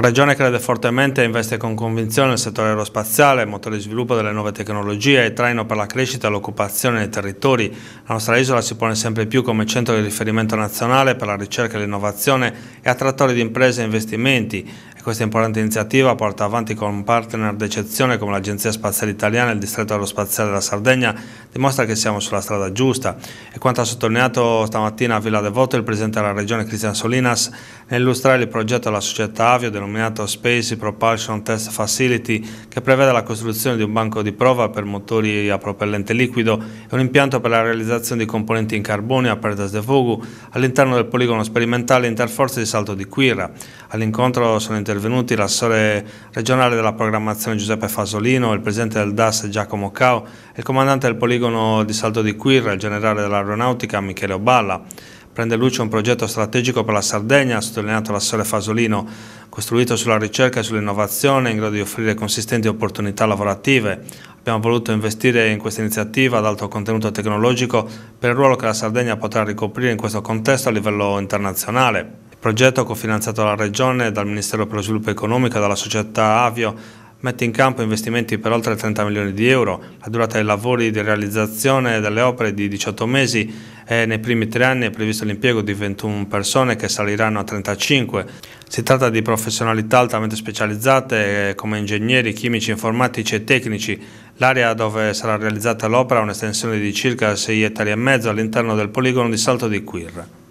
La Regione crede fortemente e investe con convinzione nel settore aerospaziale, motore di sviluppo delle nuove tecnologie e traino per la crescita e l'occupazione dei territori. La nostra isola si pone sempre più come centro di riferimento nazionale per la ricerca e l'innovazione e attrattore di imprese e investimenti. Questa importante iniziativa porta avanti con partner d'eccezione come l'Agenzia Spaziale Italiana e il Distretto Aerospaziale della Sardegna dimostra che siamo sulla strada giusta e quanto ha sottolineato stamattina a Villa Devoto il Presidente della Regione Cristian Solinas nell'illustrare il progetto della società Avio denominato Space Propulsion Test Facility che prevede la costruzione di un banco di prova per motori a propellente liquido e un impianto per la realizzazione di componenti in carbonio a Perdas de Fugu all'interno del poligono sperimentale Interforze di Salto di Quirra. All'incontro sono intervenuti intervenuti l'assessore regionale della programmazione Giuseppe Fasolino, il presidente del DAS Giacomo Cao il comandante del poligono di Salto di Quirra, il generale dell'aeronautica Michele Oballa. Prende luce un progetto strategico per la Sardegna, ha sottolineato l'assessore Fasolino, costruito sulla ricerca e sull'innovazione in grado di offrire consistenti opportunità lavorative. Abbiamo voluto investire in questa iniziativa ad alto contenuto tecnologico per il ruolo che la Sardegna potrà ricoprire in questo contesto a livello internazionale. Il progetto cofinanziato dalla Regione, dal Ministero per lo Sviluppo Economico e dalla società Avio mette in campo investimenti per oltre 30 milioni di euro, la durata dei lavori di realizzazione delle opere è di 18 mesi e nei primi tre anni è previsto l'impiego di 21 persone che saliranno a 35. Si tratta di professionalità altamente specializzate eh, come ingegneri, chimici, informatici e tecnici. L'area dove sarà realizzata l'opera ha un'estensione di circa 6 ettari e mezzo all'interno del poligono di Salto di Quirra.